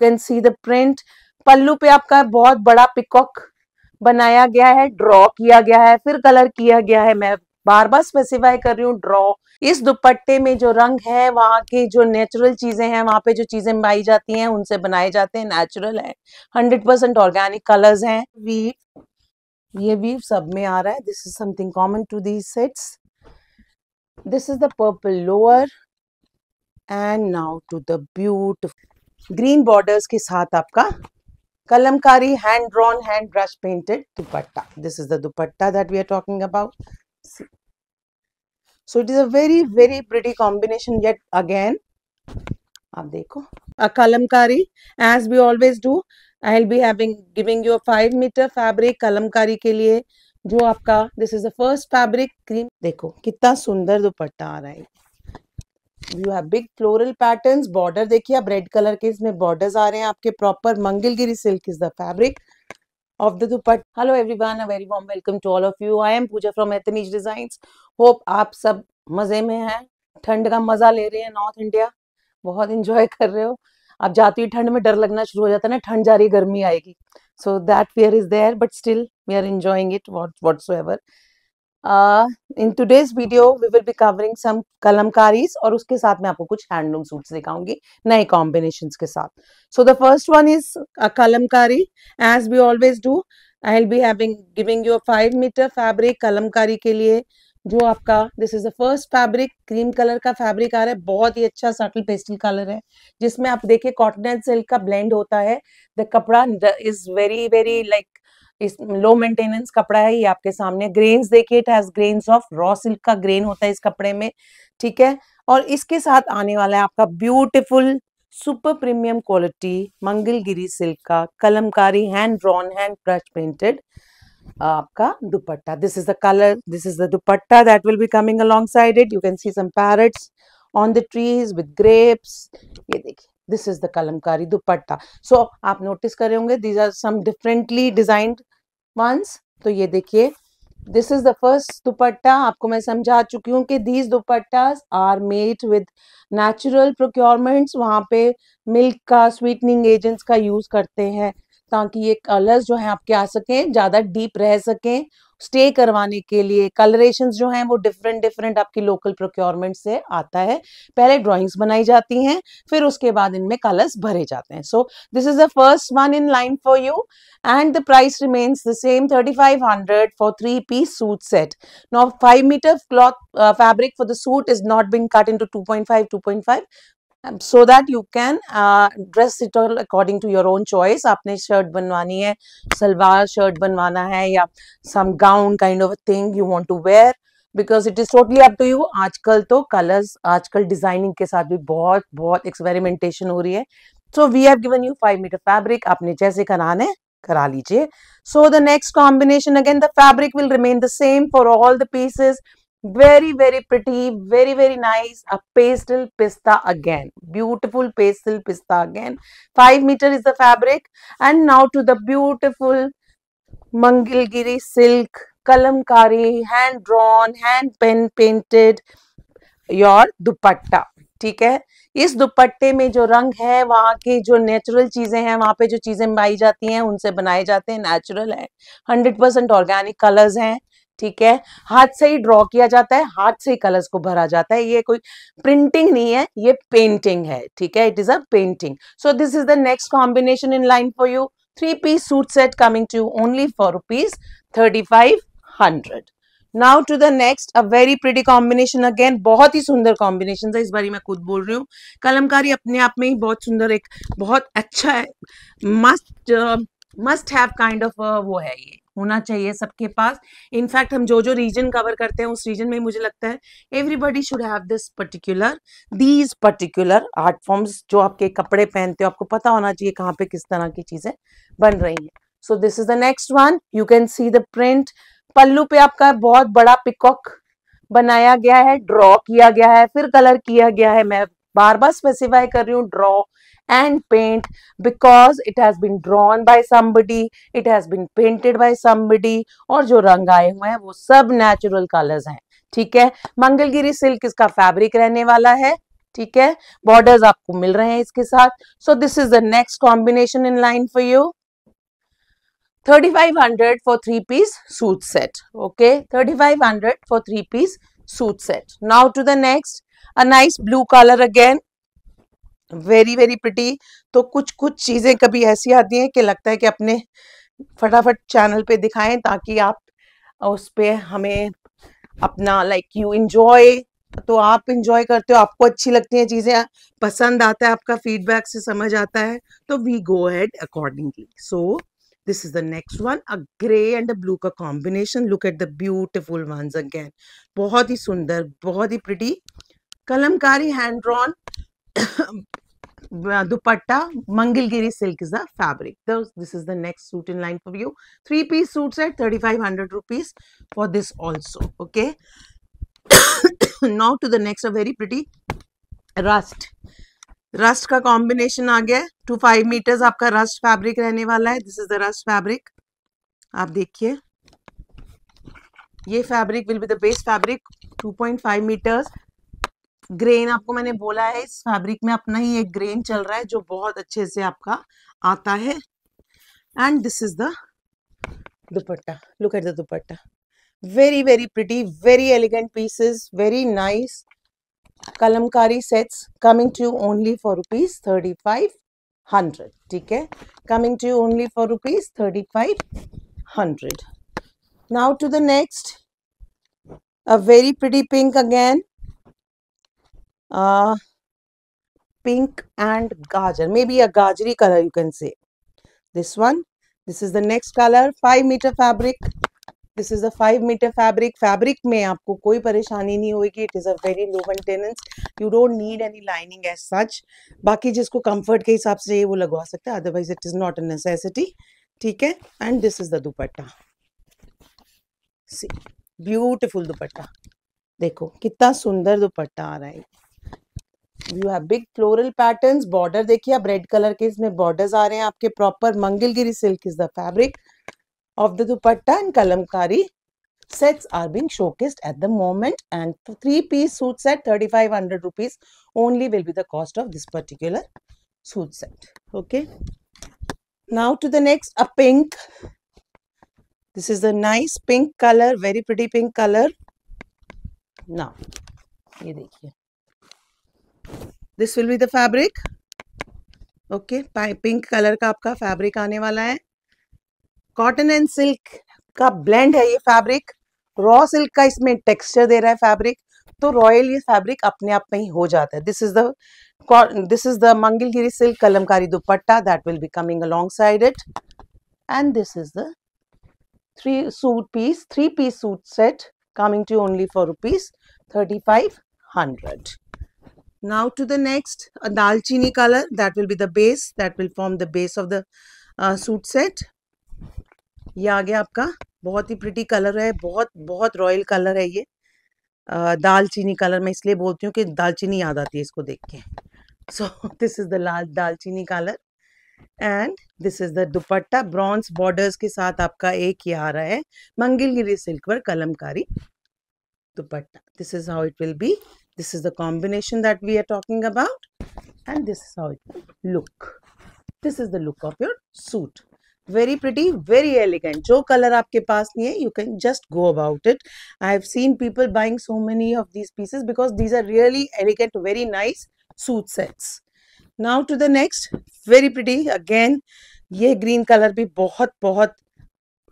Can see the print पल्लू पे आपका बहुत बड़ा पिकॉक बनाया गया है ड्रॉ किया गया है फिर कलर किया गया है मैं बार बार स्पेसिफाई कर रही हूँ ड्रॉ इस दुपट्टे में जो रंग है वहाँ के जो नेचुरल चीजें हैं वहाँ पे जो चीजें पाई जाती हैं उनसे बनाए जाते हैं नेचुरल है हंड्रेड परसेंट ऑर्गेनिक कलर्स हैं वीव ये वीव सब में आ रहा है this is something common to these sets this is the purple lower and now to the beautiful green borders के साथ आपका kalamkari hand drawn hand brush painted dupatta this is the dupatta that we are talking about so it is a very very pretty combination yet again आप देखो a kalamkari as we always do I be having giving giving five metre fabric kalamkari के लिए जो आपका this is the first fabric cream देखो कितना सुंदर दुपट्टा आ रहा है you have big floral patterns border देखिए आप रेड कलर के इसमें बॉर्डर्स आ रहे हैं आपके proper Mangalagiri silk is the fabric of the dupatta hello everyone a very warm welcome to all of you i am pooja from ethnij designs hope aap sab मज़े में हैं ठंड का मज़ा ले रहे हैं नॉर्थ इंडिया बहुत इंजॉय कर रहे हो आप जाती हुई ठंड में डर लगना शुरू हो जाता है ना ठंड जा रही गर्मी आएगी so that fear is there but still we are enjoying it what whatsoever in today's video we will be covering some kalamkaris और उसके साथ में आपको कुछ हैंडलूम सूट्स दिखाऊंगी नए कॉम्बिनेशन के साथ so the first one is kalamkari as we always do I will be having giving five metre fabric kalamkari के लिए जो आपका this is the first fabric cream colour का फैब्रिक आ रहा है बहुत ही अच्छा सटल पेस्टल कलर है जिसमें आप देखिए कॉटन एंड सिल्क का ब्लेंड होता है द कपड़ा इज वेरी वेरी लाइक इस लो मेंटेनेंस कपड़ा है ये आपके सामने ग्रेन्स देखिए it has grains of raw silk का ग्रेन होता है इस कपड़े में ठीक है और इसके साथ आने वाला है आपका beautiful super premium quality Mangalagiri silk का kalamkari hand drawn hand brush painted आपका dupatta this is the colour this is the dupatta that will be coming alongside it you can see some parrots on the trees with grapes ये देखिए this is the kalamkari dupatta so आप notice करे होंगे these are some differently designed ones तो ये देखिए this is the first दुपट्टा आपको मैं समझा चुकी हूँ कि these dupatta are made with natural procurements वहां पे मिल्क का स्वीटनिंग एजेंट्स का यूज करते हैं ताकि ये कलर्स जो हैं आपके आ सकें ज़्यादा डीप रह सकें स्टे करवाने के लिए कलरेशंस जो हैं वो डिफरेंट डिफरेंट आपकी लोकल प्रोक्योरमेंट से आता है पहले ड्राइंग्स बनाई जाती हैं फिर उसके बाद इनमें कलर्स भरे जाते हैं so this is the first one in line for you and the price remains the same thirty five hundred for three piece suit set now five metre cloth fabric for the suit is not been cut into two point five two point five so that you can dress it all according to your own choice आपने shirt बनवानी है salwar shirt बनवाना है या सम gown kind of thing you want to wear because it is totally up to you आजकल तो colours आजकल designing के साथ भी बहुत बहुत एक्सपेरिमेंटेशन हो रही है so we have given you five metre fabric आपने जैसे कराना है करा लीजिए so the next combination again the fabric will remain the same for all the pieces very very pretty very very nice a pastel pista again beautiful pastel pista again 5 meter is the fabric and now to the beautiful mangalgiri silk kalamkari hand drawn hand pen painted your dupatta ठीक है इस दुपट्टे में जो रंग है वहाँ की जो नेचुरल चीजें हैं वहाँ पे जो चीजें बनाई जाती हैं उनसे बनाए जाते हैं नेचुरल है हंड्रेड परसेंट ऑर्गेनिक कलर्स हैं ठीक है हाथ से ही ड्रॉ किया जाता है हाथ से ही कलर्स को भरा जाता है ये कोई प्रिंटिंग नहीं है ये पेंटिंग है ठीक है it is a painting so this is the next combination in line for you three piece suit set coming to only for rupees thirty five hundred now to the next a very pretty combination again बहुत ही सुंदर combination है इस बार मैं खुद बोल रही हूँ कलमकारी अपने आप में ही बहुत सुंदर एक बहुत अच्छा है must must have kind of वो है ये होना चाहिए सबके पास इनफैक्ट हम जो जो रीजन कवर करते हैं उस रीजन में मुझे लगता है everybody should have this particular these particular art forms जो आपके कपड़े पहनते हो आपको पता होना चाहिए कहाँ पे किस तरह की चीजें बन रही हैं so this is the next one you can see the print पल्लू पे आपका बहुत बड़ा पिकॉक बनाया गया है ड्रॉ किया गया है फिर कलर किया गया है मैं बार बार स्पेसिफाई कर रही हूँ draw and paint because it has been drawn by somebody it has been painted by somebody और जो रंग आए हुए हैं वो सब नेचुरल कलर्स हैं ठीक है मंगलगिरी सिल्क इसका फैब्रिक रहने वाला है ठीक है बॉर्डर्स आपको मिल रहे हैं इसके साथ so this is the next combination in line for you 3500 for three piece suit set okay 3500 for three piece suit set now to the next a nice blue colour again very very pretty तो कुछ कुछ चीजें कभी ऐसी आती है कि लगता है कि अपने फटाफट चैनल पे दिखाएं ताकि आप उस पर हमें अपना लाइक यू इंजॉय तो आप इंजॉय करते हो आपको अच्छी लगती है चीजें पसंद आता है आपका फीडबैक से समझ आता है तो we go head accordingly so this is the next one a grey and a blue का combination look at the beautiful ones again बहुत ही सुंदर बहुत ही pretty kalamkari hand drawn dupatta Mangalagiri silk is the fabric this is the next suit in line for you three piece suit at thirty five hundred rupees for this also okay now to the next a very pretty rust rust का combination आ गया two five metres आपका rust fabric रहने वाला है this is the rust fabric आप देखिए ये fabric will be the best fabric two point five metres grain आपको मैंने बोला है इस फैब्रिक में अपना ही एक ग्रेन चल रहा है जो बहुत अच्छे से आपका आता है and this is dupatta look at the dupatta very very pretty very elegant pieces very nice kalamkari sets coming to only for rupees thirty five hundred ठीक है coming to only for rupees thirty five hundred now to the next a very pretty pink again pink and gajar maybe a gajari colour you can say this one this is the next color 5 meter fabric this is a five metre fabric fabric में आपको कोई परेशानी नहीं होगी it is a very low maintenance you don't need any lining as such बाकी जिसको comfort के हिसाब से वो लगवा सकते हैं otherwise it is not a necessity ठीक है and this is the dupatta beautiful dupatta देखो कितना सुंदर दुपट्टा आ रहा है you have big floral patterns border देखिए आप रेड कलर के इसमें बॉर्डर आ रहे हैं आपके proper Mangalagiri silk is the fabric of the dupatta and kalamkari sets are being showcased at the moment and three piece suit set 3500 rupees only will be the cost of this particular suit set okay now to the next a pink this is a nice pink colour very pretty pink colour now ये देखिए this will be the fabric okay pink colour का आपका fabric आने वाला है cotton and silk का blend है ये फैब्रिक रॉ सिल्क का इसमें टेक्सचर दे रहा है फैब्रिक तो रॉयल ये फैब्रिक अपने आप में ही हो जाता है this is the this is the Mangalagiri silk kalamkari dupatta that will be coming alongside it this is is suit piece three piece suit set coming to only for rupees thirty five hundred Now to the next, a dalchini color that will be the base that will form the base of the uh, suit set. ये आ गया आपका बहुत ही pretty colour है बहुत बहुत royal colour है ये दालचीनी uh, कलर मैं इसलिए बोलती हूँ कि दालचीनी याद आती है इसको देख के so this is the lal dalchini colour and this is the dupatta bronze borders के साथ आपका एक ही आ रहा है मंगलगिरी सिल्क पर kalamkari dupatta this is how it will be This is the combination that we are talking about and this is how it will look. This is the look of your suit. Very pretty very elegant जो colour आपके पास नहीं है you can just go about it I have seen people buying so many of these pieces because these are really elegant very nice suit sets now to the next very pretty again ये green colour भी बहुत बहुत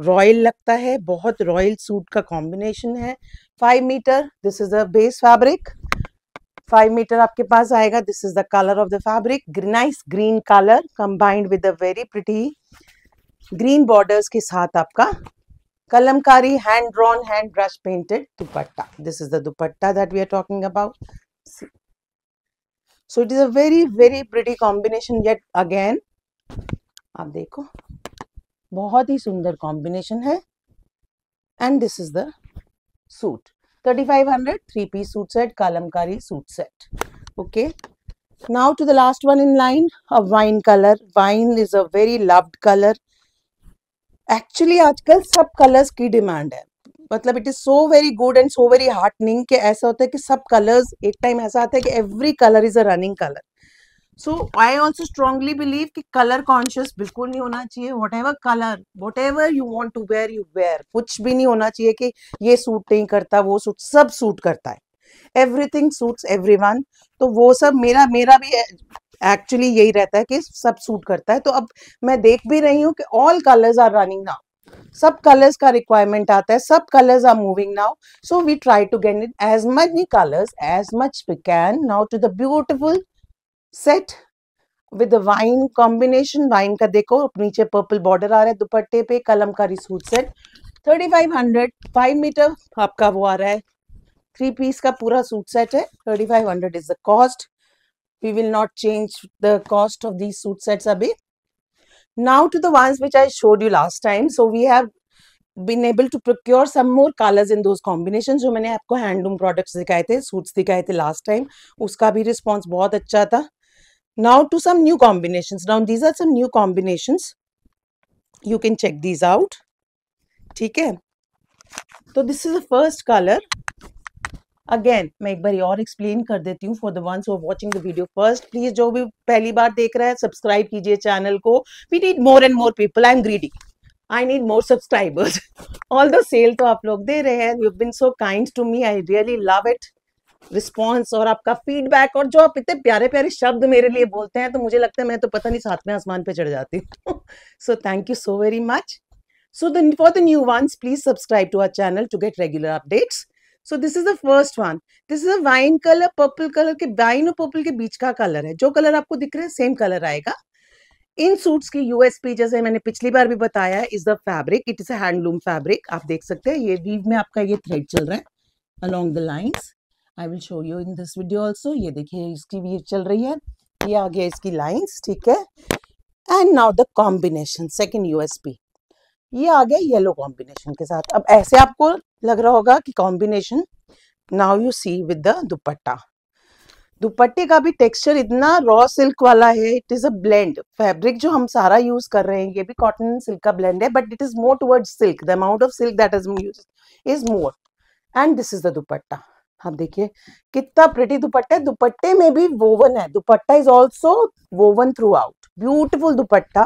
royal लगता है बहुत royal suit का combination है five metre this is a base fabric five metre आपके पास आएगा this is the colour of the fabric nice green colour combined with a very pretty green borders के साथ आपका kalamkari hand drawn hand brush painted dupatta this is the dupatta that we are talking about so it is a very very pretty combination yet again आप देखो बहुत ही सुंदर combination है and this is the suit 3500 three piece suit set kalamkari suit set okay now to the last one in line a wine color wine is a very loved color actually आजकल सब colours की demand है मतलब it is so very good and so very heartening कि ऐसा होता है कि सब कलर्स एक टाइम ऐसा आता है कि every colour is a running colour so I also strongly believe कि कलर कॉन्शियस बिल्कुल नहीं होना चाहिए whatever colour whatever you want to wear you wear कुछ भी नहीं होना चाहिए कि ये सूट नहीं करता वो सूट सब सूट करता है एवरीथिंग सूट्स वन तो वो सब मेरा मेरा भी एक्चुअली यही रहता है कि सब सूट करता है तो अब मैं देख भी रही हूँ कि all colours are running now सब कलर्स का रिक्वायरमेंट आता है सब colours are moving now so we try to get it as much new colours as much we can now to the beautiful set with wine combination wine का देखो नीचे purple border आ रहा है दुपट्टे पे kalamkari suit set thirty five hundred five metre आपका वो आ रहा है थ्री पीस का पूरा सूट सेट है thirty five hundred is the cost we will not change the cost of these suit set अभी now to the ones which I showed you last time so we have been able to procure some more colors in those जो मैंने आपको handloom products दिखाए थे suits दिखाए थे last time उसका भी रिस्पॉन्स बहुत अच्छा था Now to some new combinations. Now these are some new combinations. You can check these out. theek hai so this is the first color again मैं एक बार और एक्सप्लेन कर देती हूँ for the ones of watching the video first please जो भी पहली बार देख रहा है सब्सक्राइब कीजिए चैनल को we need more and more people I am greedy I need more subscribers all the sale तो आप लोग दे रहे हैं you been so kind to me I really love it response और आपका फीडबैक और जो आप इतने प्यारे प्यारे शब्द मेरे लिए बोलते हैं तो मुझे लगता है मैं तो पता नहीं साथ में आसमान पे चढ़ जाती हूँ so thank you so very much so for the new ones please subscribe to our channel to get regular updates so this is the first one this is a wine colour purple colour के wine और purple के बीच का colour है जो colour आपको दिख रहे हैं सेम कलर आएगा इन सूट्स की यूएसपी जैसे मैंने पिछली बार भी बताया is the fabric it is a handloom fabric आप देख सकते हैं ये वीव में आपका ये थ्रेड चल रहा है along the lines I will show you in this video also ये देखिए इसकी वीर चल रही है ये आ गया इसकी लाइन्स ठीक है and now the combination second USP ये आ गया येलो कॉम्बिनेशन के साथ अब ऐसे आपको लग रहा होगा कि combination now you see with the dupatta दुपट्टे का भी टेक्सचर इतना रॉ सिल्क वाला है it is a blend fabric जो हम सारा यूज कर रहे हैं ये भी कॉटन सिल्क का ब्लेंड है but it is more towards silk the amount of silk that is use is more and this is the dupatta आप देखिए कितना प्रिटी दुपट्टा है दुपट्टे में भी वोवन है dupatta is also woven throughout beautiful dupatta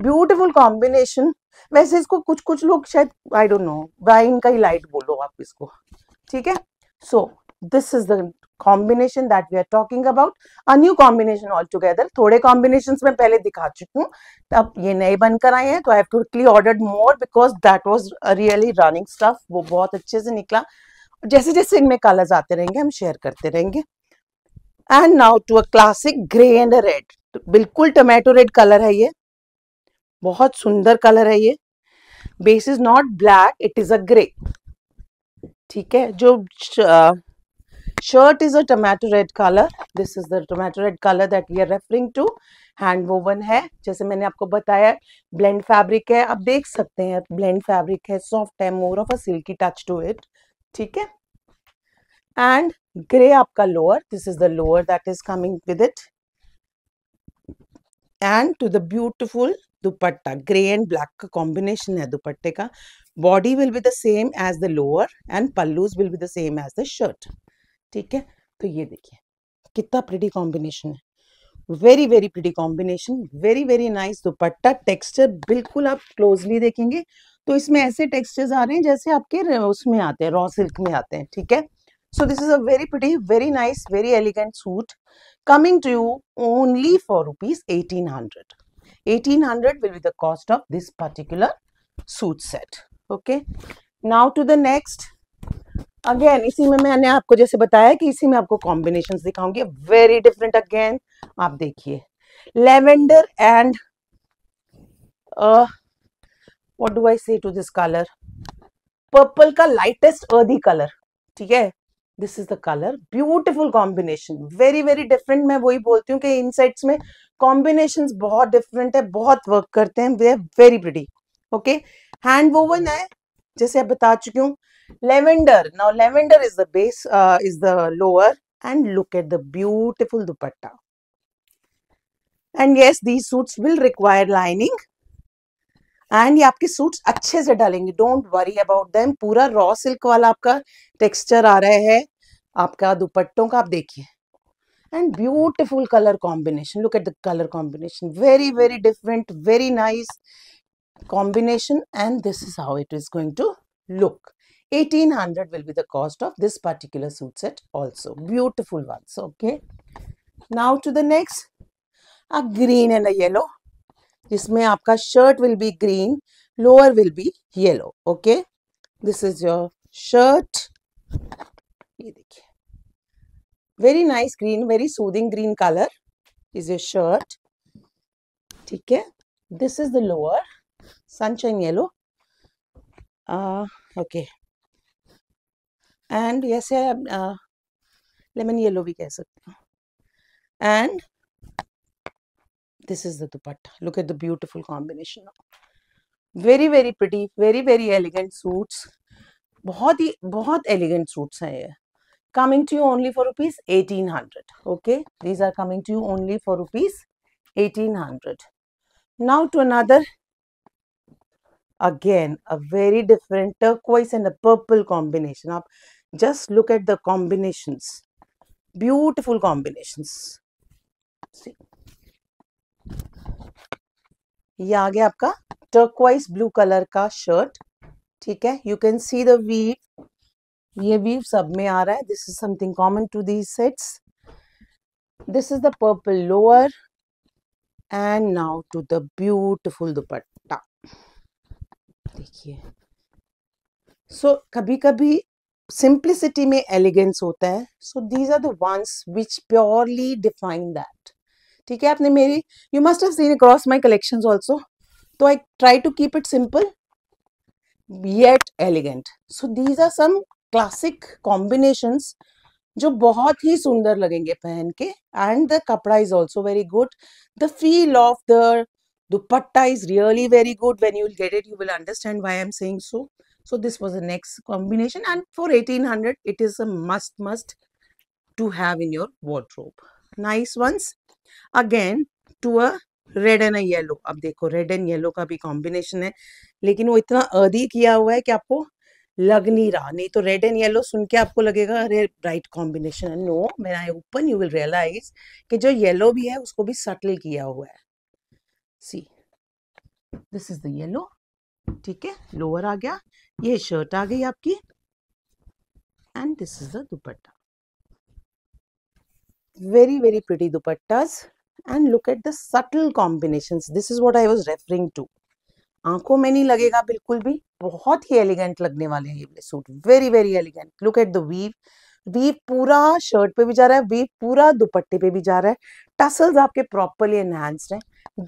beautiful combination वैसे इसको कुछ कुछ लोग शायद आई डोंट नो वाइन का ही लाइट बोलो आप इसको ठीक है so this is the combination that we are talking about a new combination all together थोड़े कॉम्बिनेशन में पहले दिखा चुकी हूँ अब ये नए बनकर आए हैं तो I have quickly ordered more because that was really running stuff वो बहुत अच्छे से निकला जैसे जैसे इनमें कलर्स आते रहेंगे हम शेयर करते रहेंगे and now to a classic grey and red बिल्कुल टमेटो रेड कलर है ये बहुत सुंदर कलर है ये base is not black it is a grey ठीक है जो shirt is a tomato red colour this is the tomato red colour that we are referring to hand woven है जैसे मैंने आपको बताया ब्लेंड फैब्रिक है आप देख सकते हैं ब्लेंड फैब्रिक है सॉफ्ट है more of a silky touch to it ठीक है एंड ग्रे आपका lower this is the lower that is coming with it and to the beautiful dupatta grey and black का कॉम्बिनेशन है दुपट्टे का body will be the same as the lower and pallus will be the same as the shirt ठीक है तो ये देखिए कितना प्रिटी कॉम्बिनेशन है very very pretty combination very very nice dupatta texture बिल्कुल आप क्लोजली देखेंगे तो इसमें ऐसे टेक्सचर्स आ रहे हैं जैसे आपके उसमें आते हैं रॉ सिल्क में आते हैं ठीक है so this is a very pretty very nice very elegant suit coming to you only for rupees eighteen hundred eighteen hundred will be the cost of this particular suit set okay now to the next again इसी में मैंने आपको जैसे बताया कि इसी में आपको कॉम्बिनेशन दिखाऊंगी वेरी डिफरेंट अगेन आप देखिए lavender and what do I say to this colour purple का लाइटेस्ट अर्दी कलर ठीक है this is the colour beautiful combination very very different मैं वही बोलती हूँ कि इन साइड्स में कॉम्बिनेशन बहुत डिफरेंट है बहुत वर्क करते हैं वे very pretty okay hand woven है जैसे आप बता चुकी हूँ lavender now lavender is the base is the lower and look at the beautiful dupatta and yes these suit will require lining एंड ये आपके सूट अच्छे से डालेंगे डोंट वरी अबाउट देम पूरा रॉ सिल्क वाला आपका टेक्सचर आ रहा है आपका दुपट्टों का आप देखिए and beautiful colour combination look at the colour combination very very different very nice combination and this is how it is going to look 1800 will be the cost of this particular suit set also beautiful ones okay now to the next a green and a yellow जिसमें आपका shirt will be green lower will be yellow okay this is your shirt ये देखिए very nice green very soothing green colour is your shirt ठीक है this is the lower sunshine yellow okay and yes lemon yellow भी कह सकते हैं and This is the dupatta. Look at the beautiful combination. Very, very pretty, very, very elegant suits. बहुत ही बहुत elegant suits हैं ये. Coming to you only for rupees 1800. Okay, these are coming to you only for rupees 1800. Now to another. Again, a very different turquoise and a purple combination. Up, just look at the combinations. Beautiful combinations. See. ये आ गया आपका turquoise blue colour का shirt ठीक है you can सी दीव ये weave सब में आ रहा है this is something common to the sets this is the purple lower and now to the beautiful dupatta देखिए सो कभी कभी सिंप्लिसिटी में एलिगेंस होता है so these are the ones which purely define that ठीक है आपने मेरी you must have seen across my collection also तो I try to keep it simple yet elegant so these are some classic combinations जो बहुत ही सुंदर लगेंगे पहन के एंड द कपड़ा is also very good the feel of the dupatta is really very good when you'll get it you will understand why am saying so so this was a next combination and for eighteen hundred it is अस्ट must to have in your wardrobe nice once again to a red and a yellow अब देखो red and yellow का भी combination है लेकिन वो इतना earthy किया हुआ है कि आपको लग नहीं रहा नहीं तो रेड एंड येलो सुन के आपको लगेगा अरे ब्राइट कॉम्बिनेशन है no man I open you will realise कि जो येलो भी है उसको भी सटल किया हुआ है see this is the yellow ठीक है लोअर आ गया ये शर्ट आ गई आपकी and this is the dupatta very very pretty dupattas and look at the subtle combinations this is what i was referring to आंखों में नहीं लगेगा बिल्कुल भी बहुत ही एलिगेंट लगने वाले हैं ये वाले suit very very elegant look at the weave weave पूरा शर्ट पे भी जा रहा है वीव पूरा दुपट्टे पे भी जा रहा है टसल्स आपके प्रॉपरली एनहांस्ड हैं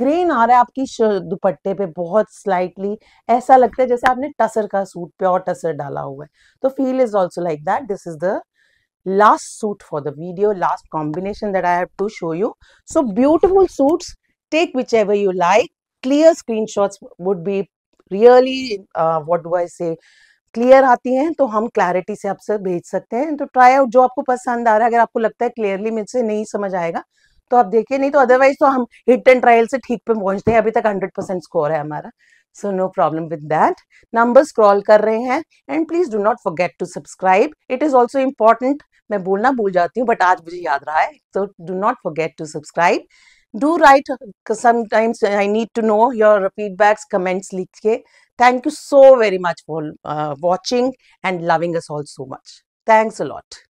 ग्रेन आ रहा है आपकी दुपट्टे पे बहुत स्लाइटली ऐसा लगता है जैसे आपने टसर का सूट प्योर टसर डाला हुआ है तो feel is also like that this is the last suit for the video last combination that i have to show you so beautiful suits take whichever you like clear screenshots would be really uh, what do i say clear आती हैं तो हम clarity से आपसे भेज सकते हैं तो ट्राई आउट जो आपको पसंद आ रहा है अगर आपको लगता है क्लियरली मुझसे नहीं समझ आएगा तो आप देखिए नहीं तो अदरवाइज तो हम हिट एंड ट्रायल से ठीक पे पहुंचते हैं अभी तक 100 परसेंट स्कोर है हमारा so no problem with that number scroll kar rahe hain and please do not forget to subscribe it is also important मैं बोलना भूल जाती हूँ बट आज मुझे याद रहा है तो do not forget to subscribe do write sometimes I need to know your feedbacks comments लिख के thank you so very much for watching and loving us all so much thanks a lot